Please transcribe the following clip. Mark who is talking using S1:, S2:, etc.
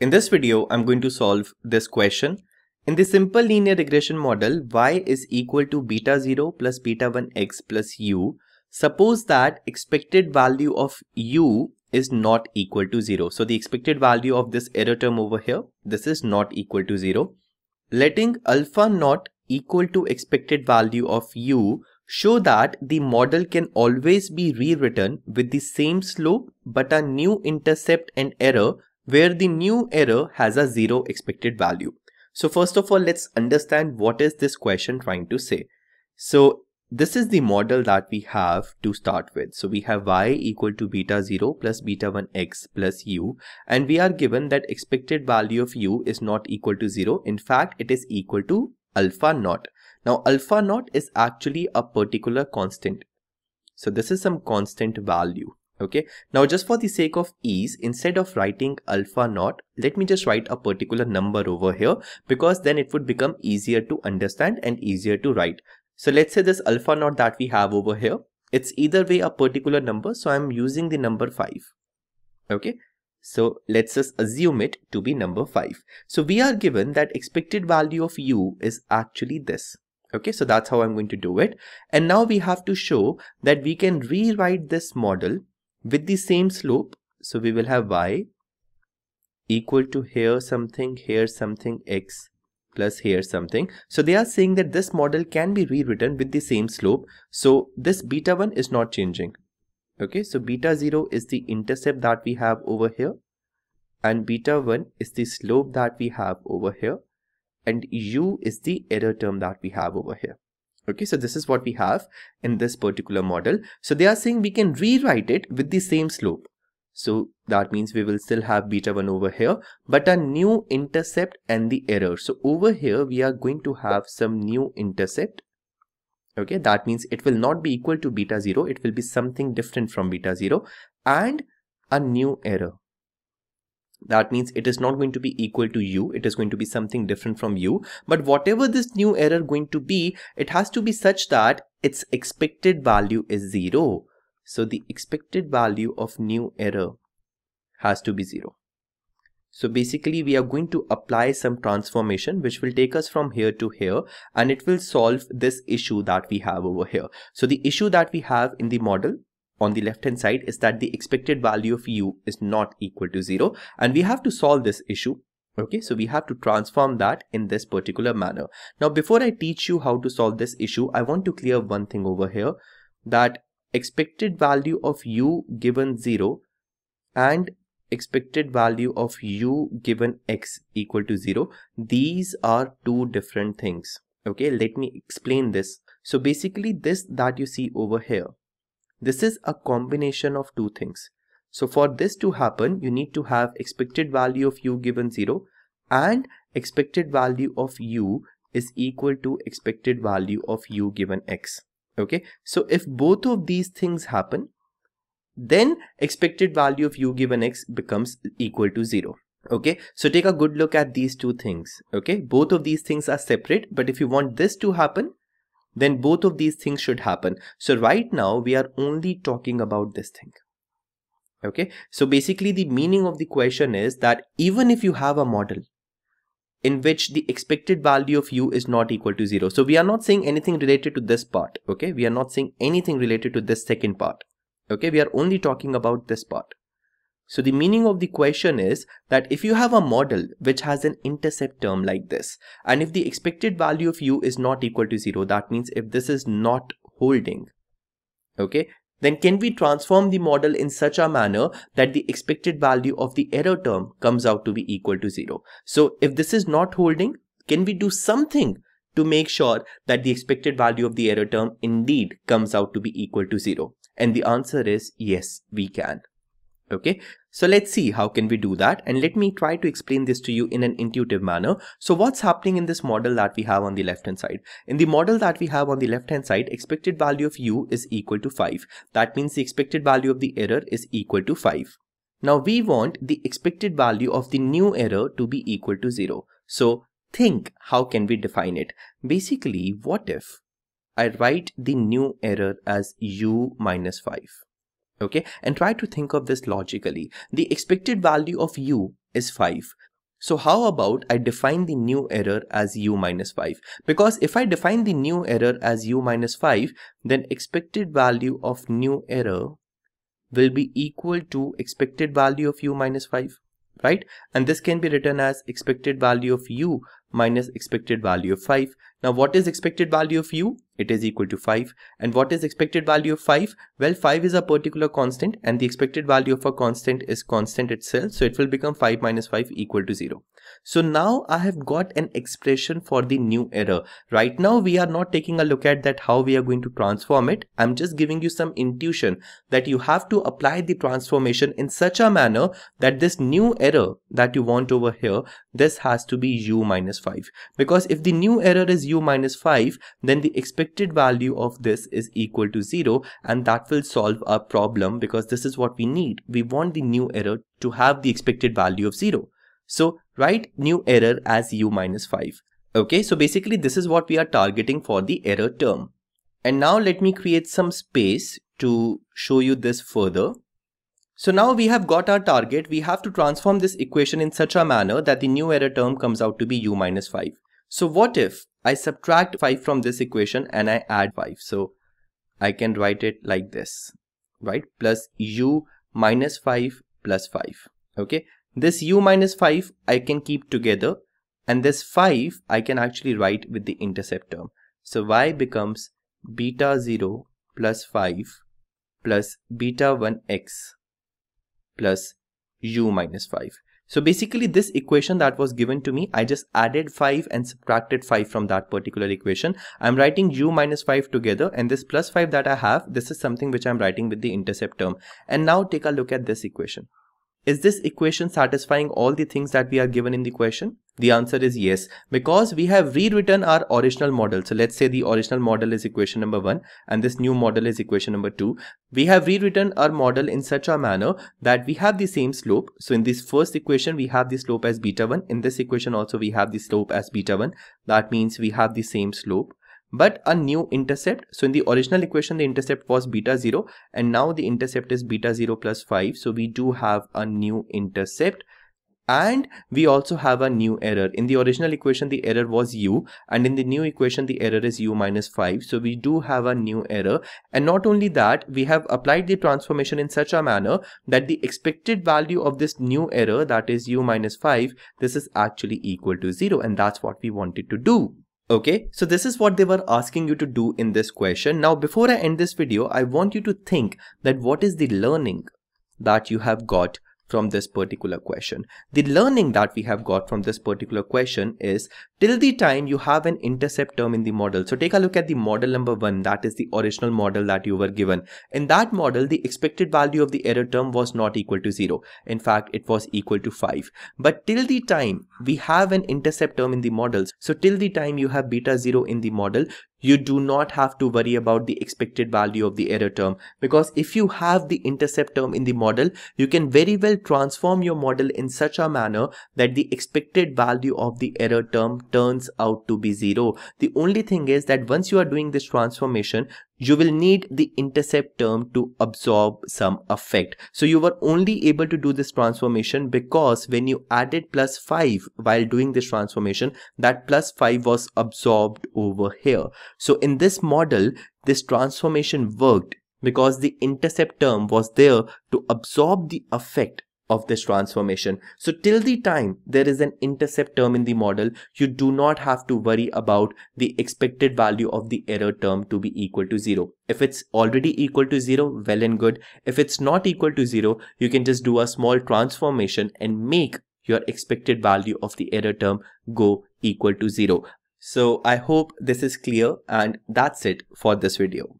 S1: In this video, I'm going to solve this question. In the simple linear regression model, y is equal to beta 0 plus beta 1 x plus u. Suppose that expected value of u is not equal to 0. So the expected value of this error term over here, this is not equal to 0. Letting alpha not equal to expected value of u show that the model can always be rewritten with the same slope but a new intercept and error where the new error has a zero expected value. So first of all, let's understand what is this question trying to say. So this is the model that we have to start with. So we have y equal to beta 0 plus beta 1 x plus u and we are given that expected value of u is not equal to 0. In fact, it is equal to alpha naught. Now alpha naught is actually a particular constant. So this is some constant value okay now just for the sake of ease instead of writing alpha naught let me just write a particular number over here because then it would become easier to understand and easier to write so let's say this alpha naught that we have over here it's either way a particular number so i'm using the number 5 okay so let's just assume it to be number 5 so we are given that expected value of u is actually this okay so that's how i'm going to do it and now we have to show that we can rewrite this model with the same slope so we will have y equal to here something here something x plus here something so they are saying that this model can be rewritten with the same slope so this beta 1 is not changing okay so beta 0 is the intercept that we have over here and beta 1 is the slope that we have over here and u is the error term that we have over here okay so this is what we have in this particular model so they are saying we can rewrite it with the same slope so that means we will still have beta 1 over here but a new intercept and the error so over here we are going to have some new intercept okay that means it will not be equal to beta 0 it will be something different from beta 0 and a new error that means it is not going to be equal to u it is going to be something different from u but whatever this new error going to be it has to be such that its expected value is 0 so the expected value of new error has to be 0 so basically we are going to apply some transformation which will take us from here to here and it will solve this issue that we have over here so the issue that we have in the model on the left hand side is that the expected value of u is not equal to 0 and we have to solve this issue okay so we have to transform that in this particular manner now before i teach you how to solve this issue i want to clear one thing over here that expected value of u given 0 and expected value of u given x equal to 0 these are two different things okay let me explain this so basically this that you see over here this is a combination of two things. So for this to happen, you need to have expected value of u given 0 and expected value of u is equal to expected value of u given x. Okay, so if both of these things happen, then expected value of u given x becomes equal to 0 okay so take a good look at these two things okay both of these things are separate but if you want this to happen then both of these things should happen. So right now we are only talking about this thing. Okay, so basically the meaning of the question is that even if you have a model in which the expected value of u is not equal to 0. So we are not saying anything related to this part. Okay, we are not saying anything related to this second part. Okay, we are only talking about this part. So the meaning of the question is that if you have a model which has an intercept term like this, and if the expected value of u is not equal to zero, that means if this is not holding, okay, then can we transform the model in such a manner that the expected value of the error term comes out to be equal to zero? So if this is not holding, can we do something to make sure that the expected value of the error term indeed comes out to be equal to zero? And the answer is yes, we can okay so let's see how can we do that and let me try to explain this to you in an intuitive manner so what's happening in this model that we have on the left hand side in the model that we have on the left hand side expected value of u is equal to 5 that means the expected value of the error is equal to 5 now we want the expected value of the new error to be equal to 0 so think how can we define it basically what if I write the new error as u minus 5 okay and try to think of this logically the expected value of u is 5 so how about I define the new error as u minus 5 because if I define the new error as u minus 5 then expected value of new error will be equal to expected value of u minus 5 right and this can be written as expected value of u minus expected value of 5. Now what is expected value of u? It is equal to 5. And what is expected value of 5? Well 5 is a particular constant and the expected value of a constant is constant itself. So it will become 5 minus 5 equal to 0. So now I have got an expression for the new error. Right now we are not taking a look at that how we are going to transform it. I'm just giving you some intuition that you have to apply the transformation in such a manner that this new error that you want over here, this has to be u minus 5 because if the new error is u minus 5 then the expected value of this is equal to 0 and that will solve our problem because this is what we need. We want the new error to have the expected value of 0. So write new error as u minus 5. Okay, so basically this is what we are targeting for the error term. And now let me create some space to show you this further. So now we have got our target, we have to transform this equation in such a manner that the new error term comes out to be u minus 5. So what if I subtract 5 from this equation and I add 5? So I can write it like this, right? Plus u minus 5 plus 5, okay? This u minus 5 I can keep together and this 5 I can actually write with the intercept term. So y becomes beta 0 plus 5 plus beta 1x plus u minus 5. So basically this equation that was given to me, I just added 5 and subtracted 5 from that particular equation. I'm writing u minus 5 together and this plus 5 that I have, this is something which I'm writing with the intercept term. And now take a look at this equation. Is this equation satisfying all the things that we are given in the question? The answer is yes, because we have rewritten our original model. So let's say the original model is equation number 1 and this new model is equation number 2. We have rewritten our model in such a manner that we have the same slope. So in this first equation, we have the slope as beta 1. In this equation also, we have the slope as beta 1. That means we have the same slope but a new intercept. So in the original equation, the intercept was beta 0 and now the intercept is beta 0 plus 5. So we do have a new intercept and we also have a new error. In the original equation, the error was u and in the new equation, the error is u minus 5. So we do have a new error. And not only that, we have applied the transformation in such a manner that the expected value of this new error, that is u minus 5, this is actually equal to 0 and that's what we wanted to do. Okay, so this is what they were asking you to do in this question. Now, before I end this video, I want you to think that what is the learning that you have got from this particular question. The learning that we have got from this particular question is till the time you have an intercept term in the model. So take a look at the model number one, that is the original model that you were given. In that model, the expected value of the error term was not equal to zero. In fact, it was equal to five. But till the time we have an intercept term in the models, so till the time you have beta zero in the model, you do not have to worry about the expected value of the error term because if you have the intercept term in the model, you can very well transform your model in such a manner that the expected value of the error term turns out to be zero. The only thing is that once you are doing this transformation, you will need the intercept term to absorb some effect. So you were only able to do this transformation because when you added plus 5 while doing this transformation, that plus 5 was absorbed over here. So in this model, this transformation worked because the intercept term was there to absorb the effect of this transformation. So till the time there is an intercept term in the model, you do not have to worry about the expected value of the error term to be equal to zero. If it's already equal to zero, well and good. If it's not equal to zero, you can just do a small transformation and make your expected value of the error term go equal to zero. So I hope this is clear and that's it for this video.